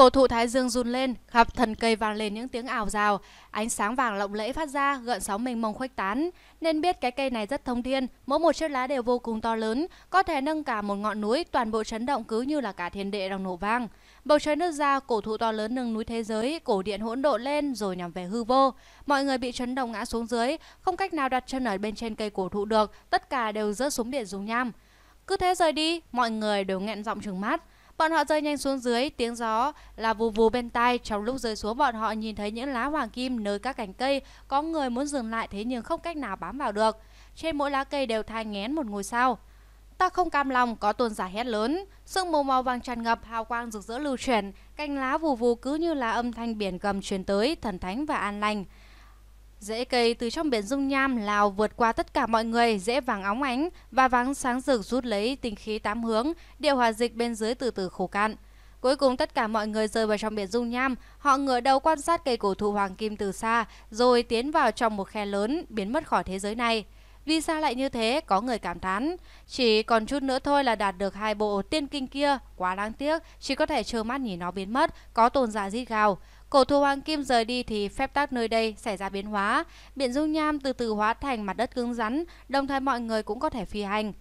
Cổ thụ Thái Dương run lên, khắp thần cây vang lên những tiếng ảo rào, ánh sáng vàng lộng lẫy phát ra, gợn sóng mênh mông khuếch tán. Nên biết cái cây này rất thông thiên, mỗi một chiếc lá đều vô cùng to lớn, có thể nâng cả một ngọn núi, toàn bộ chấn động cứ như là cả thiên địa đang nổ vang. Bầu trời nứt ra, cổ thụ to lớn nâng núi thế giới, cổ điện hỗn độn lên rồi nhằm về hư vô. Mọi người bị chấn động ngã xuống dưới, không cách nào đặt chân ở bên trên cây cổ thụ được, tất cả đều rớt xuống biển dùng nham. Cứ thế rời đi, mọi người đều nghẹn giọng trừng mắt. Bọn họ rơi nhanh xuống dưới, tiếng gió là vù vù bên tai. Trong lúc rơi xuống bọn họ nhìn thấy những lá hoàng kim nơi các cành cây, có người muốn dừng lại thế nhưng không cách nào bám vào được. Trên mỗi lá cây đều thai ngén một ngôi sao. Ta không cam lòng, có tôn giả hét lớn. Sương mù màu vàng tràn ngập, hào quang rực rỡ lưu chuyển. Cành lá vù vù cứ như là âm thanh biển gầm truyền tới, thần thánh và an lành. Rễ cây từ trong biển dung nham lao vượt qua tất cả mọi người, rễ vàng óng ánh và vắng sáng rực rút lấy tinh khí tám hướng, điều hòa dịch bên dưới từ từ khổ cạn. Cuối cùng tất cả mọi người rơi vào trong biển dung nham, họ ngửa đầu quan sát cây cổ thụ hoàng kim từ xa, rồi tiến vào trong một khe lớn, biến mất khỏi thế giới này. Vì sao lại như thế, có người cảm thán. Chỉ còn chút nữa thôi là đạt được hai bộ tiên kinh kia, quá đáng tiếc, chỉ có thể trơ mắt nhìn nó biến mất, có tồn dạ rít gào. Cổ thụ hoàng kim rời đi thì phép tắc nơi đây xảy ra biến hóa, biển dung nham từ từ hóa thành mặt đất cứng rắn, đồng thời mọi người cũng có thể phi hành.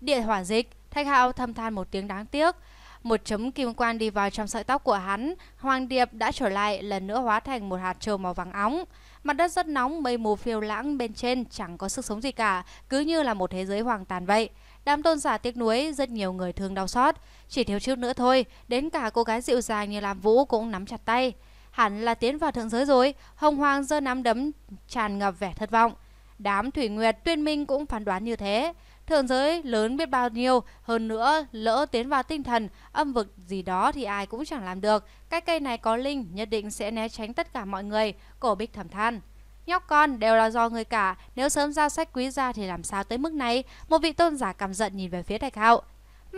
Địa hỏa dịch, Thạch Hạo thầm than một tiếng đáng tiếc. Một chấm kim quan đi vào trong sợi tóc của hắn, Hoàng Điệp đã trở lại, lần nữa hóa thành một hạt trâu màu vàng óng. Mặt đất rất nóng, mây mù phiêu lãng bên trên chẳng có sức sống gì cả, cứ như là một thế giới hoàng tàn vậy. Đám tôn giả tiếc nuối, rất nhiều người thương đau xót. Chỉ thiếu chút nữa thôi, đến cả cô gái dịu dàng như làm Vũ cũng nắm chặt tay hẳn là tiến vào thượng giới rồi, Hồng Hoàng giơ nắm đấm tràn ngập vẻ thất vọng. Đám Thủy Nguyệt Tuyên Minh cũng phán đoán như thế. Thượng giới lớn biết bao nhiêu, hơn nữa lỡ tiến vào tinh thần, âm vực gì đó thì ai cũng chẳng làm được. Cái cây này có linh, nhất định sẽ né tránh tất cả mọi người, cổ bích thầm than. Nhóc con đều là do người cả, nếu sớm giao sách quý ra thì làm sao tới mức này? Một vị tôn giả cảm giận nhìn về phía thạch hạo,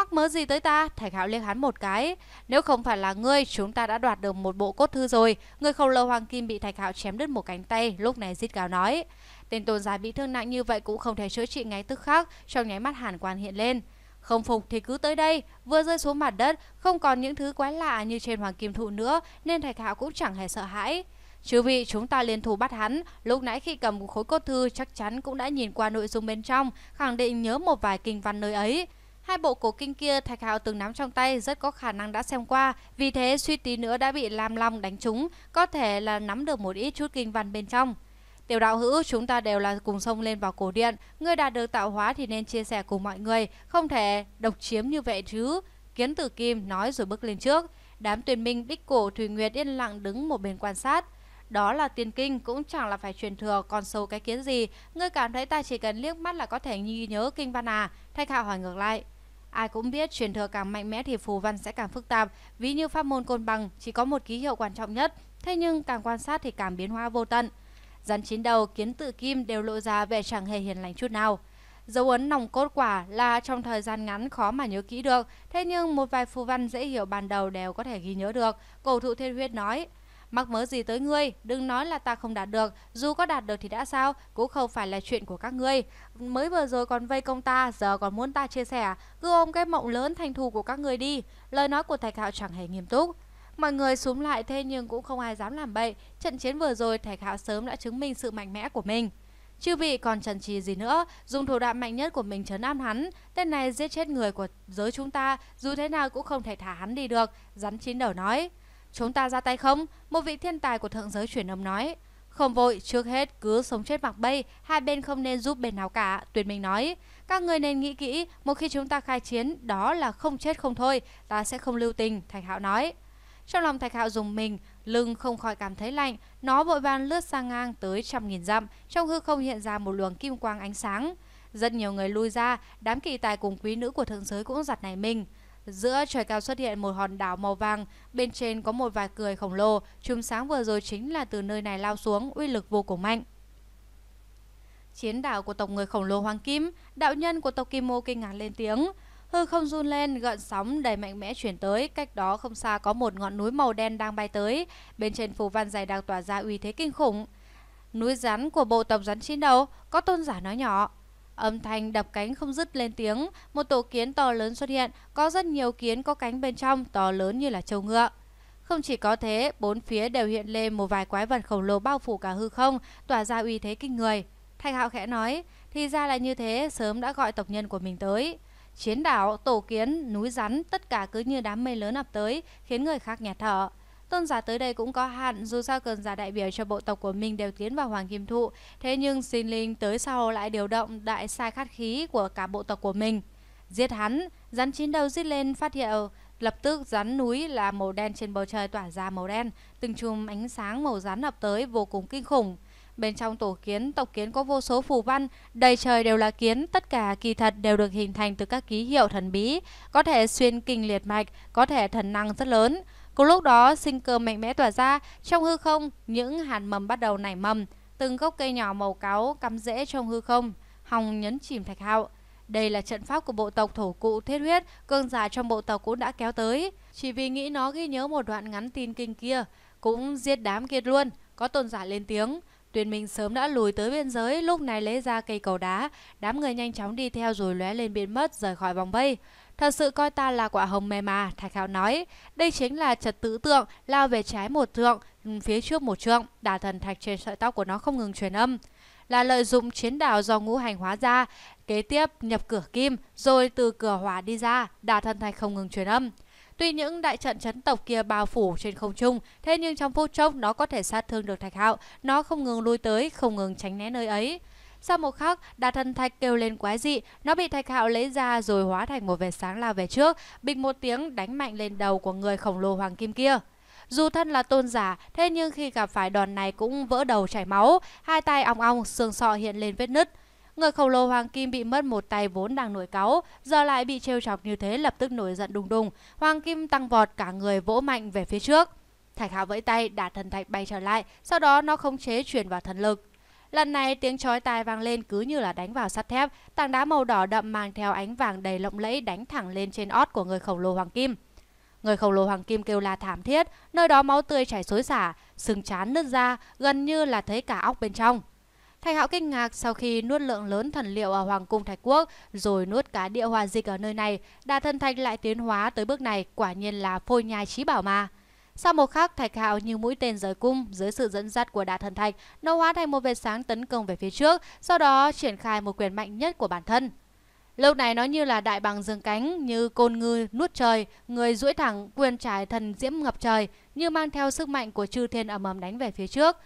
mắc mớ gì tới ta? Thạch Hạo liếc hắn một cái. Nếu không phải là ngươi, chúng ta đã đoạt được một bộ cốt thư rồi. Người khổng lồ hoàng kim bị Thạch Hạo chém đứt một cánh tay, lúc này rít gào nói. Tên tôn giả bị thương nặng như vậy cũng không thể chữa trị ngay tức khắc, trong nháy mắt hàn quan hiện lên. Không phục thì cứ tới đây, vừa rơi xuống mặt đất, không còn những thứ quái lạ như trên hoàng kim thụ nữa, nên Thạch Hạo cũng chẳng hề sợ hãi. Chứ vì chúng ta liên thủ bắt hắn, lúc nãy khi cầm khối cốt thư chắc chắn cũng đã nhìn qua nội dung bên trong, khẳng định nhớ một vài kinh văn nơi ấy. Hai bộ cổ kinh kia Thạch Hạo từng nắm trong tay rất có khả năng đã xem qua, vì thế suy tí nữa đã bị Lam Long đánh trúng, có thể là nắm được một ít chút kinh văn bên trong. Tiểu đạo hữu, chúng ta đều là cùng sông lên vào cổ điện, người đạt được tạo hóa thì nên chia sẻ cùng mọi người, không thể độc chiếm như vậy chứ. Kiến tử Kim nói rồi bước lên trước. Đám tuyển minh bích cổ Thùy Nguyệt yên lặng đứng một bên quan sát. Đó là tiên kinh cũng chẳng là phải truyền thừa còn sâu cái kiến gì. Ngươi cảm thấy ta chỉ cần liếc mắt là có thể ghi nhớ kinh văn à? Thạch Hạo hỏi ngược lại. Ai cũng biết truyền thừa càng mạnh mẽ thì phù văn sẽ càng phức tạp, ví như pháp môn côn bằng chỉ có một ký hiệu quan trọng nhất, thế nhưng càng quan sát thì càng biến hóa vô tận. Rắn chín đầu, kiến tự kim đều lộ ra vẻ chẳng hề hiền lành chút nào. Dấu ấn nòng cốt quả là trong thời gian ngắn khó mà nhớ kỹ được, thế nhưng một vài phù văn dễ hiểu ban đầu đều có thể ghi nhớ được, cổ thụ thiên huyết nói. Mắc mớ gì tới ngươi, đừng nói là ta không đạt được, dù có đạt được thì đã sao, cũng không phải là chuyện của các ngươi. Mới vừa rồi còn vây công ta, giờ còn muốn ta chia sẻ, cứ ôm cái mộng lớn thành thù của các ngươi đi. Lời nói của thạch Hạo chẳng hề nghiêm túc. Mọi người xuống lại thế nhưng cũng không ai dám làm bậy, trận chiến vừa rồi thạch Hạo sớm đã chứng minh sự mạnh mẽ của mình. Chư vị còn trần trì gì nữa, dùng thủ đoạn mạnh nhất của mình chấn áp hắn, tên này giết chết người của giới chúng ta, dù thế nào cũng không thể thả hắn đi được, rắn chín đầu nói. Chúng ta ra tay không? Một vị thiên tài của thượng giới chuyển âm nói. Không vội, trước hết cứ sống chết mặc bay, hai bên không nên giúp bên nào cả, tuyệt Minh nói. Các người nên nghĩ kỹ, một khi chúng ta khai chiến, đó là không chết không thôi, ta sẽ không lưu tình, Thạch Hạo nói. Trong lòng Thạch Hạo dùng mình, lưng không khỏi cảm thấy lạnh, nó vội vàng lướt sang ngang tới trăm nghìn dặm, trong hư không hiện ra một luồng kim quang ánh sáng. Rất nhiều người lui ra, đám kỳ tài cùng quý nữ của thượng giới cũng giặt nảy mình. Giữa trời cao xuất hiện một hòn đảo màu vàng, bên trên có một vài cười khổng lồ, chùm sáng vừa rồi chính là từ nơi này lao xuống, uy lực vô cùng mạnh. Chiến đảo của tộc người khổng lồ Hoàng Kim, đạo nhân của tộc Kim Mô kinh ngạc lên tiếng. Hư không run lên, gợn sóng đầy mạnh mẽ chuyển tới, cách đó không xa có một ngọn núi màu đen đang bay tới, bên trên phù văn dày đang tỏa ra uy thế kinh khủng. Núi rắn của bộ tộc rắn chiến đấu có tôn giả nói nhỏ, âm thanh đập cánh không dứt lên tiếng, một tổ kiến to lớn xuất hiện, có rất nhiều kiến có cánh bên trong to lớn như là châu ngựa. Không chỉ có thế, bốn phía đều hiện lên một vài quái vật khổng lồ bao phủ cả hư không, tỏa ra uy thế kinh người. Thạch Hạo khẽ nói, thì ra là như thế, sớm đã gọi tộc nhân của mình tới. Chiến đảo, tổ kiến, núi rắn, tất cả cứ như đám mây lớn ập tới, khiến người khác nghẹt thở. Tôn giả tới đây cũng có hạn, dù sao cường giả đại biểu cho bộ tộc của mình đều tiến vào Hoàng Kim Thụ. Thế nhưng sinh linh tới sau lại điều động đại sai khát khí của cả bộ tộc của mình. Giết hắn, rắn chín đầu giết lên phát hiệu, lập tức rắn núi là màu đen trên bầu trời tỏa ra màu đen, từng chùm ánh sáng màu rắn ập tới vô cùng kinh khủng. Bên trong tổ kiến, tộc kiến có vô số phù văn, đầy trời đều là kiến, tất cả kỳ thật đều được hình thành từ các ký hiệu thần bí, có thể xuyên kinh liệt mạch, có thể thần năng rất lớn. Cùng lúc đó, sinh cơ mạnh mẽ tỏa ra, trong hư không, những hạt mầm bắt đầu nảy mầm, từng gốc cây nhỏ màu cáo cắm rễ trong hư không, hòng nhấn chìm Thạch Hạo. Đây là trận pháp của bộ tộc thổ cụ thiết huyết, cương giả trong bộ tộc cũng đã kéo tới. Chỉ vì nghĩ nó ghi nhớ một đoạn ngắn tin kinh kia, cũng giết đám kia luôn, có tôn giả lên tiếng. Tuyền Minh sớm đã lùi tới biên giới, lúc này lấy ra cây cầu đá, đám người nhanh chóng đi theo rồi lóe lên biến mất rời khỏi vòng vây. Thật sự coi ta là quả hồng mềm mà, Thạch Hạo nói. Đây chính là trật tứ tượng, lao về trái một trượng, phía trước một trượng. đà thần thạch trên sợi tóc của nó không ngừng truyền âm. Là lợi dụng chiến đảo do ngũ hành hóa ra, kế tiếp nhập cửa kim, rồi từ cửa hỏa đi ra, đà thần thạch không ngừng truyền âm. Tuy những đại trận chấn tộc kia bao phủ trên không trung, thế nhưng trong phút chốc nó có thể sát thương được Thạch Hạo, nó không ngừng lui tới, không ngừng tránh né nơi ấy. Sau một khắc, đa thân thạch kêu lên quái dị, nó bị thạch hạo lấy ra rồi hóa thành một vệt sáng lao về trước, bình một tiếng đánh mạnh lên đầu của người khổng lồ hoàng kim kia. Dù thân là tôn giả, thế nhưng khi gặp phải đòn này cũng vỡ đầu chảy máu, hai tay ong ong, xương sọ hiện lên vết nứt. Người khổng lồ hoàng kim bị mất một tay vốn đang nổi cáu, giờ lại bị trêu chọc như thế lập tức nổi giận đùng đùng. Hoàng kim tăng vọt cả người vỗ mạnh về phía trước. Thạch hạo vẫy tay, đả thần thạch bay trở lại, sau đó nó khống chế chuyển vào thần lực. Lần này tiếng chói tai vang lên cứ như là đánh vào sắt thép, tảng đá màu đỏ đậm mang theo ánh vàng đầy lộng lẫy đánh thẳng lên trên ót của người khổng lồ hoàng kim. Người khổng lồ hoàng kim kêu la thảm thiết, nơi đó máu tươi chảy xối xả, sừng chán nứt ra, gần như là thấy cả óc bên trong. Thạch Hạo kinh ngạc sau khi nuốt lượng lớn thần liệu ở Hoàng cung Thạch Quốc, rồi nuốt cả địa hòa dịch ở nơi này, đa thân thạch lại tiến hóa tới bước này, quả nhiên là phôi nhai trí bảo mà. Sau một khắc, Thạch Hạo như mũi tên rời cung, dưới sự dẫn dắt của Đà Thần Thạch, nó hóa thành một vệt sáng tấn công về phía trước, sau đó triển khai một quyền mạnh nhất của bản thân. Lúc này nó như là đại bằng dương cánh, như côn ngư nuốt trời, người duỗi thẳng, quyền trải thần diễm ngập trời, như mang theo sức mạnh của chư thiên ầm ầm đánh về phía trước.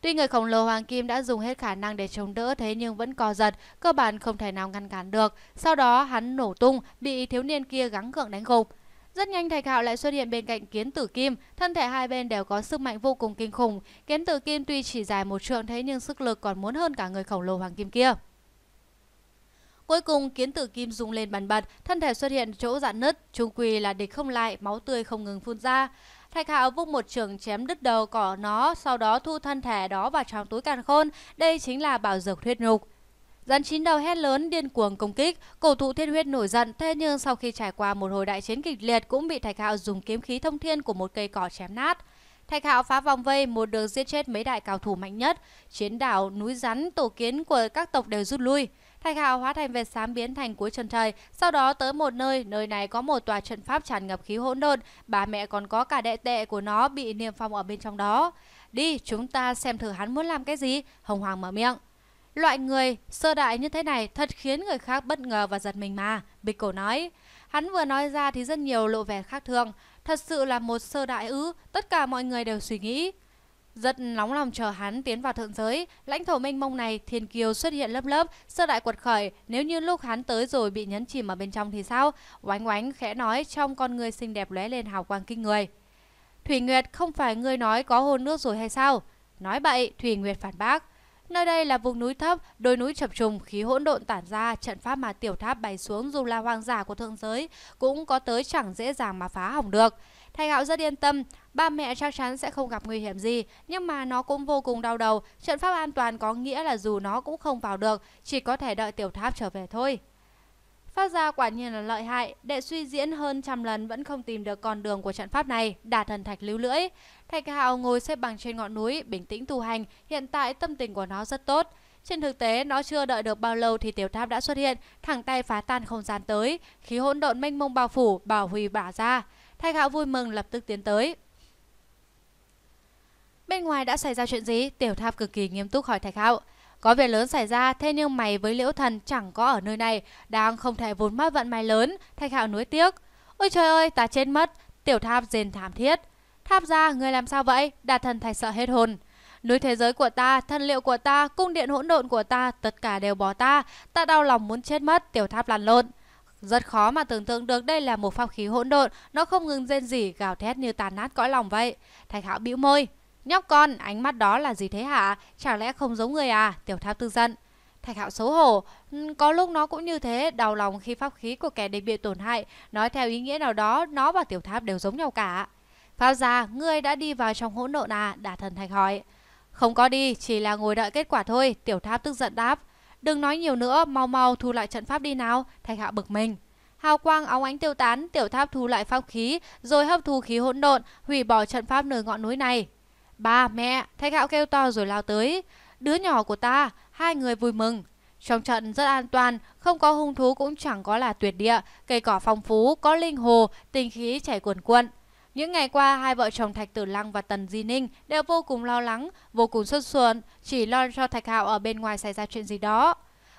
Tuy người khổng lồ hoàng kim đã dùng hết khả năng để chống đỡ thế nhưng vẫn co giật, cơ bản không thể nào ngăn cản được. Sau đó hắn nổ tung, bị thiếu niên kia gắng gượng đánh gục. Rất nhanh Thạch Hạo lại xuất hiện bên cạnh Kiến Tử Kim, thân thể hai bên đều có sức mạnh vô cùng kinh khủng. Kiến Tử Kim tuy chỉ dài một trượng thế nhưng sức lực còn muốn hơn cả người khổng lồ hoàng kim kia. Cuối cùng Kiến Tử Kim dùng lên bàn bật, thân thể xuất hiện chỗ dạn nứt, trung quy là địch không lại, máu tươi không ngừng phun ra. Thạch Hạo vung một trường chém đứt đầu cỏ nó, sau đó thu thân thể đó vào trong túi càn khôn, đây chính là bảo dược huyết nhục. Rắn chín đầu hét lớn điên cuồng công kích, cầu thủ thiên huyết nổi giận thế nhưng sau khi trải qua một hồi đại chiến kịch liệt cũng bị Thạch Hạo dùng kiếm khí thông thiên của một cây cỏ chém nát. Thạch Hạo phá vòng vây một đường giết chết mấy đại cao thủ mạnh nhất, chiến đảo núi rắn tổ kiến của các tộc đều rút lui. Thạch Hạo hóa thành vệt xám biến thành cuối chân trời, sau đó tới một nơi, nơi này có một tòa trận pháp tràn ngập khí hỗn độn, bà mẹ còn có cả đệ tệ của nó bị niêm phong ở bên trong đó. Đi, chúng ta xem thử hắn muốn làm cái gì, Hồng Hoàng mở miệng. Loại người sơ đại như thế này thật khiến người khác bất ngờ và giật mình mà, Bịch Cổ nói. Hắn vừa nói ra thì rất nhiều lộ vẻ khác thường. Thật sự là một sơ đại ư, tất cả mọi người đều suy nghĩ. Rất nóng lòng chờ hắn tiến vào thượng giới, lãnh thổ mênh mông này thiên kiều xuất hiện lấp lấp. sơ đại quật khởi, nếu như lúc hắn tới rồi bị nhấn chìm ở bên trong thì sao? Oánh oánh khẽ nói trong con người xinh đẹp lóe lên hào quang kinh người. Thủy Nguyệt không phải người nói có hồn nước rồi hay sao? Nói bậy, Thủy Nguyệt phản bác. Nơi đây là vùng núi thấp, đôi núi chập trùng, khí hỗn độn tản ra, trận pháp mà tiểu tháp bày xuống dù là hoang giả của thượng giới cũng có tới chẳng dễ dàng mà phá hỏng được. Thầy Hạo rất yên tâm, ba mẹ chắc chắn sẽ không gặp nguy hiểm gì, nhưng mà nó cũng vô cùng đau đầu. Trận pháp an toàn có nghĩa là dù nó cũng không vào được, chỉ có thể đợi tiểu tháp trở về thôi. Phát ra quả nhiên là lợi hại, đệ suy diễn hơn trăm lần vẫn không tìm được con đường của trận pháp này, đả thần thạch lưu lưỡi. Thạch Hạo ngồi xếp bằng trên ngọn núi, bình tĩnh tu hành, hiện tại tâm tình của nó rất tốt. Trên thực tế, nó chưa đợi được bao lâu thì tiểu tháp đã xuất hiện, thẳng tay phá tan không gian tới, khí hỗn độn mênh mông bao phủ, bảo hủy bả ra. Thạch Hạo vui mừng lập tức tiến tới. Bên ngoài đã xảy ra chuyện gì? Tiểu tháp cực kỳ nghiêm túc hỏi Thạch Hạo. Có việc lớn xảy ra, thế nhưng mày với liễu thần chẳng có ở nơi này, đang không thể vốn mất vận may lớn, thạch hạo nuối tiếc. Ôi trời ơi, ta chết mất, tiểu tháp rền thảm thiết. Tháp ra, người làm sao vậy? Đạt thần thạch sợ hết hồn. Núi thế giới của ta, thân liệu của ta, cung điện hỗn độn của ta, tất cả đều bỏ ta. Ta đau lòng muốn chết mất, tiểu tháp lăn lộn. Rất khó mà tưởng tượng được đây là một pháp khí hỗn độn, nó không ngừng rên rỉ, gào thét như tàn nát cõi lòng vậy. Thạch Hạo bĩu môi. Nhóc con, ánh mắt đó là gì thế hả? chẳng lẽ không giống người à? Tiểu tháp tư giận. Thạch hạo xấu hổ, ừ, có lúc nó cũng như thế, đau lòng khi pháp khí của kẻ địch bị tổn hại, nói theo ý nghĩa nào đó, nó và tiểu tháp đều giống nhau cả. pháo già, ngươi đã đi vào trong hỗn độn à? Đả thần thạch hỏi. Không có đi, chỉ là ngồi đợi kết quả thôi, tiểu tháp tức giận đáp. Đừng nói nhiều nữa, mau mau thu lại trận pháp đi nào, thạch hạo bực mình. Hào quang óng ánh tiêu tán, tiểu tháp thu lại pháp khí, rồi hấp thu khí hỗn độn, hủy bỏ trận pháp nơi ngọn núi này. Ba, mẹ, Thanh gạo kêu to rồi lao tới. Đứa nhỏ của ta, hai người vui mừng. Trong trận rất an toàn, không có hung thú cũng chẳng có là tuyệt địa, cây cỏ phong phú, có linh hồ, tình khí chảy cuồn cuộn. Những ngày qua, hai vợ chồng Thạch Tử Lăng và Tần Di Ninh đều vô cùng lo lắng, vô cùng xuất xuân, chỉ lo cho Thạch Hạo ở bên ngoài xảy ra chuyện gì đó.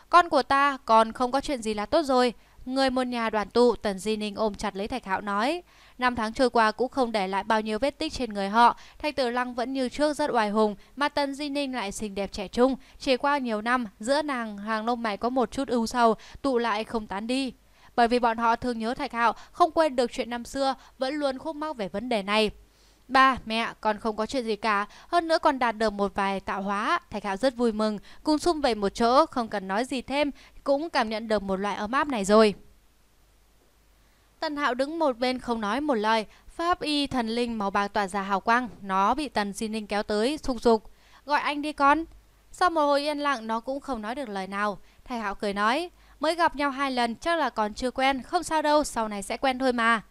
Con của ta còn không có chuyện gì là tốt rồi. Người một nhà đoàn tụ, Tần Di Ninh ôm chặt lấy Thạch Hạo nói. Năm tháng trôi qua cũng không để lại bao nhiêu vết tích trên người họ. Thanh Tử Lăng vẫn như trước rất oai hùng, mà Tần Di Ninh lại xinh đẹp trẻ trung. Chỉ qua nhiều năm, giữa nàng hàng lông mày có một chút ưu sầu, tụ lại không tán đi. Bởi vì bọn họ thường nhớ Thạch Hạo, không quên được chuyện năm xưa, vẫn luôn khúc mắc về vấn đề này. Ba, mẹ, con không có chuyện gì cả, hơn nữa còn đạt được một vài tạo hóa, Thạch Hạo rất vui mừng, cùng xung về một chỗ, không cần nói gì thêm, cũng cảm nhận được một loại ấm áp này rồi. Tần Hạo đứng một bên không nói một lời, pháp y thần linh màu bạc tỏa ra hào quang, nó bị Tần Di Ninh kéo tới, sục sục, gọi anh đi con. Sau một hồi yên lặng nó cũng không nói được lời nào, thầy Hạo cười nói, mới gặp nhau hai lần chắc là còn chưa quen, không sao đâu, sau này sẽ quen thôi mà.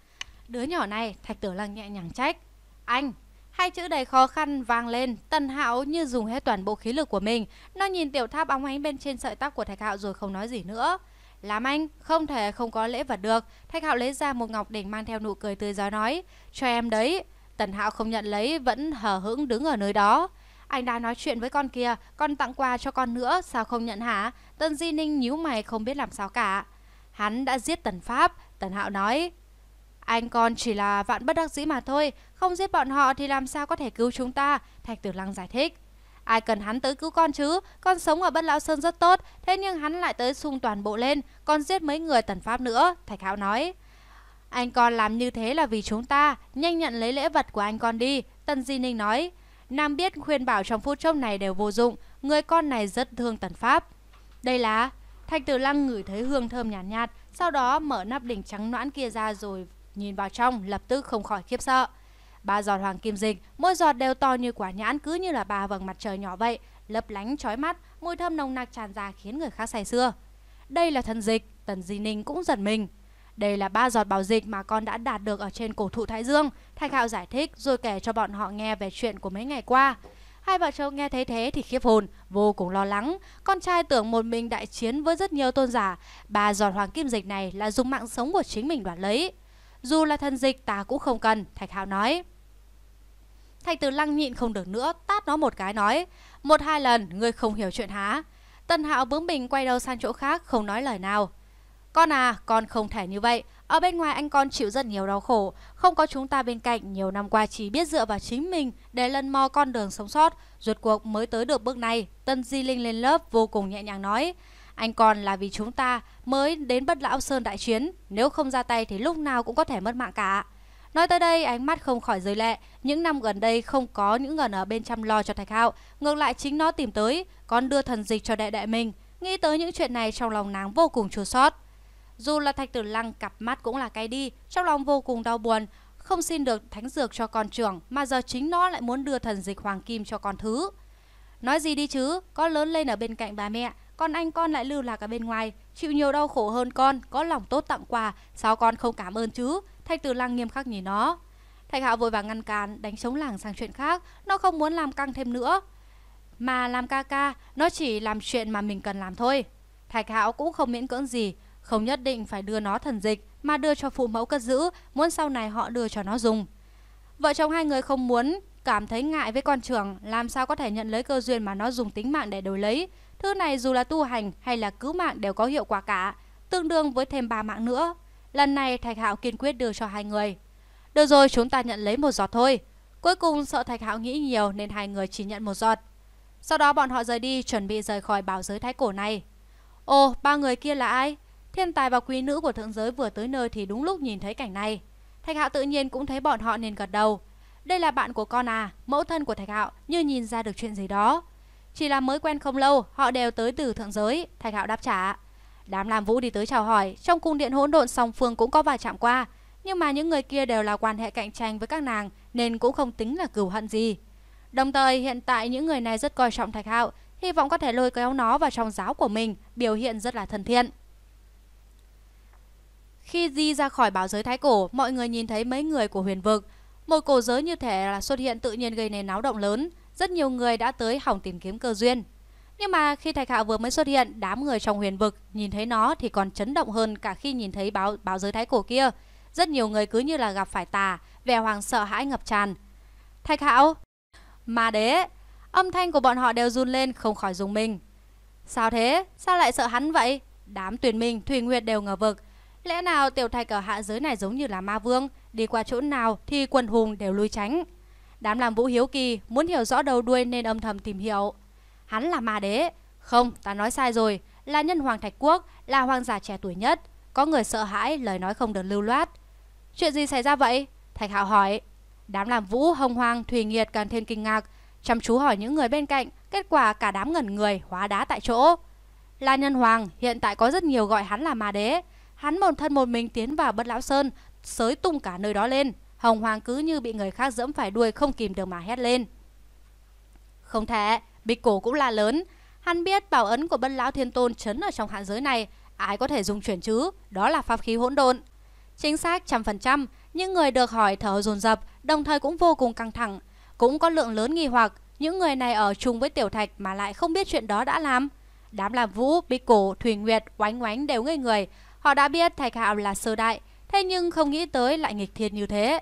Đứa nhỏ này, Thạch Tử Lăng nhẹ nhàng trách, anh, Hai chữ đầy khó khăn vang lên, Tần Hạo như dùng hết toàn bộ khí lực của mình. Nó nhìn tiểu tháp óng ánh bên trên sợi tóc của Thạch Hạo rồi không nói gì nữa. Lám anh, không thể không có lễ vật được. Thạch Hạo lấy ra một ngọc đỉnh mang theo nụ cười tươi gió nói. Cho em đấy. Tần Hạo không nhận lấy, vẫn hờ hững đứng ở nơi đó. Anh đã nói chuyện với con kia, con tặng quà cho con nữa, sao không nhận hả? Tần Di Ninh nhíu mày không biết làm sao cả. Hắn đã giết Tần Pháp, Tần Hạo nói. Anh con chỉ là vạn bất đắc dĩ mà thôi, không giết bọn họ thì làm sao có thể cứu chúng ta, Thạch Tử Lăng giải thích. Ai cần hắn tới cứu con chứ, con sống ở Bất Lão Sơn rất tốt, thế nhưng hắn lại tới xung toàn bộ lên, còn giết mấy người tần pháp nữa, Thạch Hạo nói. Anh con làm như thế là vì chúng ta, nhanh nhận lấy lễ vật của anh con đi, Tần Di Ninh nói. Nam biết khuyên bảo trong phút chốc này đều vô dụng, người con này rất thương tần pháp. Đây là... Thạch Tử Lăng ngửi thấy hương thơm nhàn nhạt, nhạt, sau đó mở nắp đỉnh trắng noãn kia ra rồi nhìn vào trong, lập tức không khỏi khiếp sợ. Ba giọt hoàng kim dịch, mỗi giọt đều to như quả nhãn cứ như là ba vầng mặt trời nhỏ vậy, lấp lánh chói mắt, mùi thơm nồng nặc tràn ra khiến người khác say sưa. Đây là thần dịch, Tần Di Ninh cũng giật mình. Đây là ba giọt bảo dịch mà con đã đạt được ở trên cổ thụ Thái Dương. Thạch Hạo giải thích rồi kể cho bọn họ nghe về chuyện của mấy ngày qua. Hai vợ chồng nghe thấy thế thì khiếp hồn, vô cùng lo lắng. Con trai tưởng một mình đại chiến với rất nhiều tôn giả. Ba giọt hoàng kim dịch này là dùng mạng sống của chính mình đoạt lấy. Dù là thần dịch ta cũng không cần, Thạch Hạo nói. Thành từ lăng nhịn không được nữa, tát nó một cái nói. Một hai lần, ngươi không hiểu chuyện hả Tần Hạo bướng bỉnh quay đầu sang chỗ khác, không nói lời nào. Con à, con không thể như vậy. Ở bên ngoài anh con chịu rất nhiều đau khổ. Không có chúng ta bên cạnh, nhiều năm qua chỉ biết dựa vào chính mình để lần mò con đường sống sót. Ruột cuộc mới tới được bước này, Tân Di Linh lên lớp vô cùng nhẹ nhàng nói. Anh còn là vì chúng ta mới đến bất lão sơn đại chiến nếu không ra tay thì lúc nào cũng có thể mất mạng cả. Nói tới đây, ánh mắt không khỏi rơi lệ. Những năm gần đây không có những ngần ở bên chăm lo cho Thạch Hạo, ngược lại chính nó tìm tới, còn đưa thần dịch cho đệ đệ mình. Nghĩ tới những chuyện này trong lòng nàng vô cùng chua xót. Dù là Thạch Tử Lăng cặp mắt cũng là cay đi, trong lòng vô cùng đau buồn, không xin được thánh dược cho con trưởng mà giờ chính nó lại muốn đưa thần dịch hoàng kim cho con thứ. Nói gì đi chứ, con lớn lên ở bên cạnh bà mẹ, con anh con lại lưu lạc ở bên ngoài, chịu nhiều đau khổ hơn con, có lòng tốt tặng quà, sao con không cảm ơn chứ? Thạch Tử Lăng nghiêm khắc nhìn nó. Thạch Hạo vội vàng ngăn cản, đánh chống làng sang chuyện khác, nó không muốn làm căng thêm nữa. Mà làm ca ca, nó chỉ làm chuyện mà mình cần làm thôi. Thạch Hạo cũng không miễn cưỡng gì, không nhất định phải đưa nó thần dịch mà đưa cho phụ mẫu cất giữ, muốn sau này họ đưa cho nó dùng. Vợ chồng hai người không muốn, cảm thấy ngại với con trưởng, làm sao có thể nhận lấy cơ duyên mà nó dùng tính mạng để đổi lấy. Thứ này dù là tu hành hay là cứu mạng đều có hiệu quả cả, tương đương với thêm ba mạng nữa. Lần này Thạch Hạo kiên quyết đưa cho hai người. Được rồi, chúng ta nhận lấy một giọt thôi. Cuối cùng sợ Thạch Hạo nghĩ nhiều nên hai người chỉ nhận một giọt. Sau đó bọn họ rời đi, chuẩn bị rời khỏi bảo giới thái cổ này. Ồ, ba người kia là ai? Thiên tài và quý nữ của thượng giới vừa tới nơi thì đúng lúc nhìn thấy cảnh này. Thạch Hạo tự nhiên cũng thấy bọn họ nên gật đầu. Đây là bạn của con à, mẫu thân của Thạch Hạo, như nhìn ra được chuyện gì đó. Chỉ là mới quen không lâu, họ đều tới từ thượng giới, Thạch Hạo đáp trả. Đám Lam Vũ đi tới chào hỏi, trong cung điện hỗn độn song phương cũng có va chạm qua, nhưng mà những người kia đều là quan hệ cạnh tranh với các nàng nên cũng không tính là cửu hận gì. Đồng thời hiện tại những người này rất coi trọng Thạch Hạo, hy vọng có thể lôi kéo nó vào trong giáo của mình, biểu hiện rất là thân thiện. Khi Di ra khỏi bảo giới thái cổ, mọi người nhìn thấy mấy người của huyền vực. Một cổ giới như thế là xuất hiện tự nhiên gây nên náo động lớn. Rất nhiều người đã tới hỏng tìm kiếm cơ duyên. Nhưng mà khi thạch hạo vừa mới xuất hiện, đám người trong huyền vực nhìn thấy nó thì còn chấn động hơn cả khi nhìn thấy báo báo giới thái cổ kia. Rất nhiều người cứ như là gặp phải tà, vẻ hoàng sợ hãi ngập tràn. Thạch hạo, mà đế, âm thanh của bọn họ đều run lên không khỏi dùng mình. Sao thế? Sao lại sợ hắn vậy? Đám tuyển minh, thủy nguyệt đều ngờ vực. Lẽ nào tiểu thạch ở hạ giới này giống như là ma vương, đi qua chỗ nào thì quần hùng đều lui tránh. Đám làm vũ hiếu kỳ, muốn hiểu rõ đầu đuôi nên âm thầm tìm hiểu hắn là ma đế. Không, ta nói sai rồi, là nhân hoàng Thạch Quốc, là hoàng giả trẻ tuổi nhất. Có người sợ hãi, lời nói không được lưu loát. Chuyện gì xảy ra vậy? Thạch Hạo hỏi. Đám làm vũ, hồng hoang, thùy nghiệt càng thêm kinh ngạc. Chăm chú hỏi những người bên cạnh, kết quả cả đám ngẩn người, hóa đá tại chỗ. là Nhân Hoàng hiện tại có rất nhiều gọi hắn là ma đế. Hắn một thân một mình tiến vào bất lão sơn, sới tung cả nơi đó lên. Hồng Hoàng cứ như bị người khác dẫm phải đuôi không kìm được mà hét lên. Không thể, Bích cổ cũng là lớn. Hắn biết bảo ấn của bân lão thiên tôn chấn ở trong hạn giới này, ai có thể dùng chuyển chứ, đó là pháp khí hỗn độn. Chính xác trăm phần trăm, những người được hỏi thở dồn dập, đồng thời cũng vô cùng căng thẳng. Cũng có lượng lớn nghi hoặc, những người này ở chung với tiểu thạch mà lại không biết chuyện đó đã làm. Đám làm vũ, bích cổ, thùy nguyệt, oánh oánh đều ngây người. Họ đã biết thạch hạo là sơ đại, thế nhưng không nghĩ tới lại nghịch thiên như thế.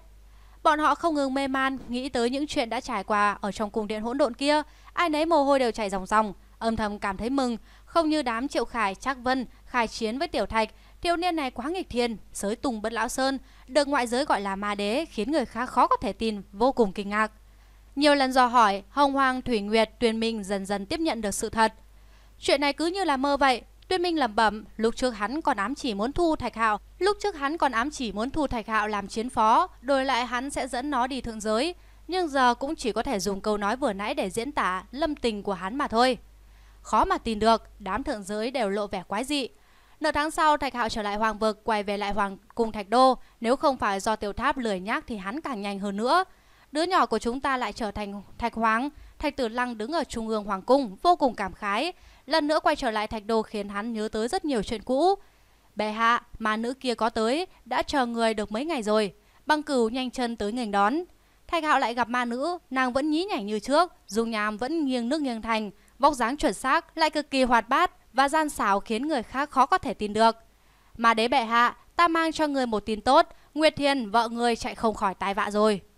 Bọn họ không ngừng mê man, nghĩ tới những chuyện đã trải qua ở trong cung điện hỗn độn kia. Ai nấy mồ hôi đều chảy ròng ròng, âm thầm cảm thấy mừng. Không như đám triệu khải, trác vân, khai chiến với tiểu thạch, thiếu niên này quá nghịch thiên, sới tùng bất lão sơn, được ngoại giới gọi là ma đế khiến người khá khó có thể tin, vô cùng kinh ngạc. Nhiều lần dò hỏi, Hồng Hoàng, Thủy Nguyệt, Tuyền Minh dần dần tiếp nhận được sự thật. Chuyện này cứ như là mơ vậy, Tuyên Minh lẩm bẩm, lúc trước hắn còn ám chỉ muốn thu Thạch Hạo, lúc trước hắn còn ám chỉ muốn thu Thạch Hạo làm chiến phó, đổi lại hắn sẽ dẫn nó đi thượng giới, nhưng giờ cũng chỉ có thể dùng câu nói vừa nãy để diễn tả lâm tình của hắn mà thôi. Khó mà tin được, đám thượng giới đều lộ vẻ quái dị. Nửa tháng sau, Thạch Hạo trở lại Hoàng Vực, quay về lại Hoàng cung Thạch Đô, nếu không phải do tiểu tháp lười nhác thì hắn càng nhanh hơn nữa. Đứa nhỏ của chúng ta lại trở thành Thạch Hoàng, Thạch Tử Lăng đứng ở trung ương Hoàng Cung, vô cùng cảm khái. Lần nữa quay trở lại thạch đô khiến hắn nhớ tới rất nhiều chuyện cũ. Bệ hạ, mà nữ kia có tới, đã chờ người được mấy ngày rồi. Băng cửu nhanh chân tới nghênh đón. Thạch hạo lại gặp ma nữ, nàng vẫn nhí nhảnh như trước, dung nhàm vẫn nghiêng nước nghiêng thành, vóc dáng chuẩn xác, lại cực kỳ hoạt bát và gian xảo khiến người khác khó có thể tin được. Mà đế bệ hạ, ta mang cho người một tin tốt, Nguyệt Thiên, vợ người chạy không khỏi tai vạ rồi.